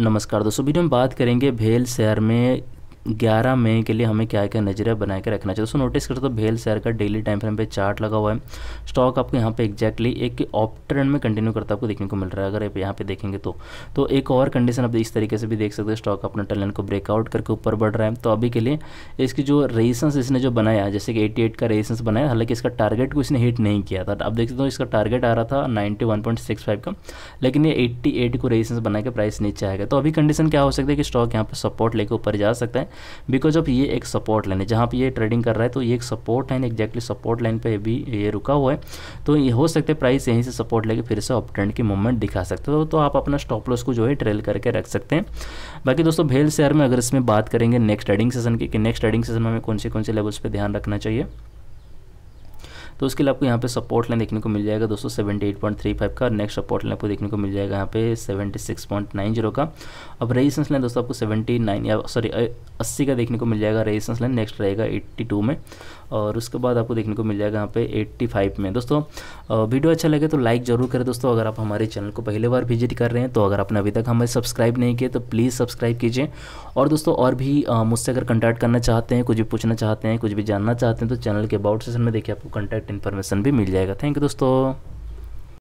नमस्कार दोस्तों वीडियो में बात करेंगे भेल शहर में ग्यारह मई के लिए हमें क्या क्या नजरिया बना के रखना चाहिए दोस्तों नोटिस करते तो भेल शेयर का डेली टाइम फ्रेम पे चार्ट लगा हुआ है स्टॉक आपको यहाँ पे एक्जैक्टली एक ऑप ट्रेंड में कंटिन्यू करता आपको देखने को मिल रहा है अगर आप यहाँ पे देखेंगे तो तो एक और कंडीशन आप इस तरीके से भी देख सकते हैं स्टॉक अपने टैलेंट को ब्रेकआउट करके ऊपर बढ़ रहा है तो अभी के लिए इसकी जो रेजिस्टेंस इसने जो बनाया जैसे कि एटी का रेजिस्टेंस बनाया हालांकि इसका टारगेट को इसने हिट नहीं किया था आप देख सकते हो इसका टारगेट आ रहा था नाइन्टी का लेकिन ये एट्टी को रेजिस्टेंस बना के प्राइस नीचे आएगा तो अभी कंडीशन क्या हो सकता है कि स्टॉक यहाँ पर सपोर्ट लेकर ऊपर जा सकता है बिकॉज ऑफ ये एक सपोर्ट लाइन है जहाँ पर ये ट्रेडिंग कर रहा है तो ये एक support line exactly support line पर भी ये रुका हुआ है तो ये हो सकता है प्राइस यहीं से सपोर्ट लेके फिर से अप ट्रेंड की मूवमेंट दिखा सकते हो तो आप अपना स्टॉप लॉस को जो है ट्रेल करके रख सकते हैं बाकी दोस्तों भेल शेयर में अगर इसमें बात करेंगे नेक्स्ट ट्रेडिंग सेशन की कि नेक्स्ट ट्रेडिंग सेशन में हमें कौन से कौन से लेवल्स पर ध्यान रखना चाहिए तो उसके लिए आपको यहाँ पे सपोर्ट लाइन देखने को मिल जाएगा दोस्तों seventy eight point three five का नेक्स्ट सपोर्ट लाइन आपको देखने को मिल जाएगा यहाँ पे seventy six point nine zero का अब रेजिस्टेंस लाइन दोस्तों आपको सेवेंटी नाइन या सॉरी अस्सी का देखने को मिल जाएगा रेजिस्टेंस लाइन नेक्स्ट रहेगा एट्टी टू में और उसके बाद आपको देखने को मिल जाएगा यहाँ पे एट्टी फाइव में दोस्तों वीडियो अच्छा लगे तो लाइक जरूर करें दोस्तों अगर आप हमारे चैनल को पहले बार विजिट कर रहे हैं तो अगर आपने अभी तक हमें सब्सक्राइब नहीं किया तो प्लीज़ सब्सक्राइब कीजिए और दोस्तों और भी मुझसे अगर कंटैक्ट करना चाहते हैं कुछ भी पूछना चाहते हैं कुछ भी जानना चाहते हैं तो चैनल के अबाउट सेशन में देखिए आपको कंटैक्ट इन्फॉर्मेशन भी मिल जाएगा थैंक यू दोस्तों